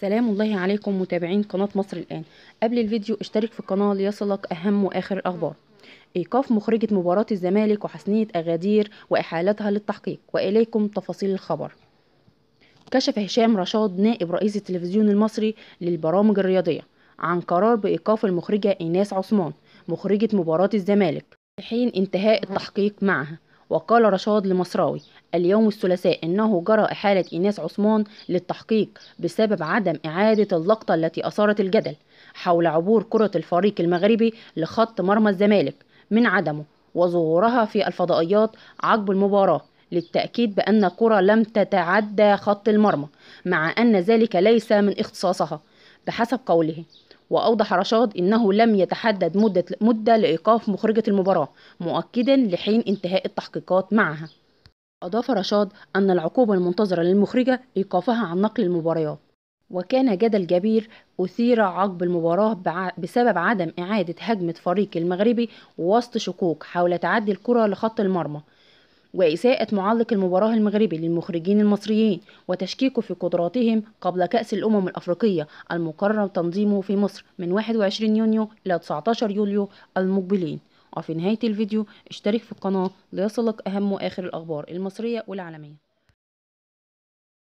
سلام الله عليكم متابعين قناة مصر الآن قبل الفيديو اشترك في القناة ليصلك أهم وآخر الأخبار إيقاف مخرجة مباراة الزمالك وحسنية أغادير وإحالتها للتحقيق وإليكم تفاصيل الخبر كشف هشام رشاد نائب رئيس التلفزيون المصري للبرامج الرياضية عن قرار بإيقاف المخرجة إيناس عثمان مخرجة مباراة الزمالك حين انتهاء التحقيق معها وقال رشاد لمصراوي اليوم الثلاثاء أنه جرى إحالة إيناس عثمان للتحقيق بسبب عدم إعادة اللقطة التي أثارت الجدل حول عبور كرة الفريق المغربي لخط مرمى الزمالك من عدمه وظهورها في الفضائيات عقب المباراة للتأكيد بأن الكرة لم تتعدى خط المرمى مع أن ذلك ليس من اختصاصها بحسب قوله وأوضح رشاد أنه لم يتحدد مدة, مدة لإيقاف مخرجة المباراة مؤكدا لحين انتهاء التحقيقات معها أضاف رشاد أن العقوبة المنتظرة للمخرجة إيقافها عن نقل المباريات وكان جدل كبير أثير عقب المباراة بسبب عدم إعادة هجمة فريق المغربي وسط شكوك حول تعدي الكرة لخط المرمى وإساءة معلق المباراة المغربي للمخرجين المصريين وتشكيكه في قدراتهم قبل كأس الأمم الأفريقية المقرر تنظيمه في مصر من 21 يونيو إلى 19 يوليو المقبلين وفي نهاية الفيديو اشترك في القناة ليصلك أهم وآخر الأخبار المصرية والعالمية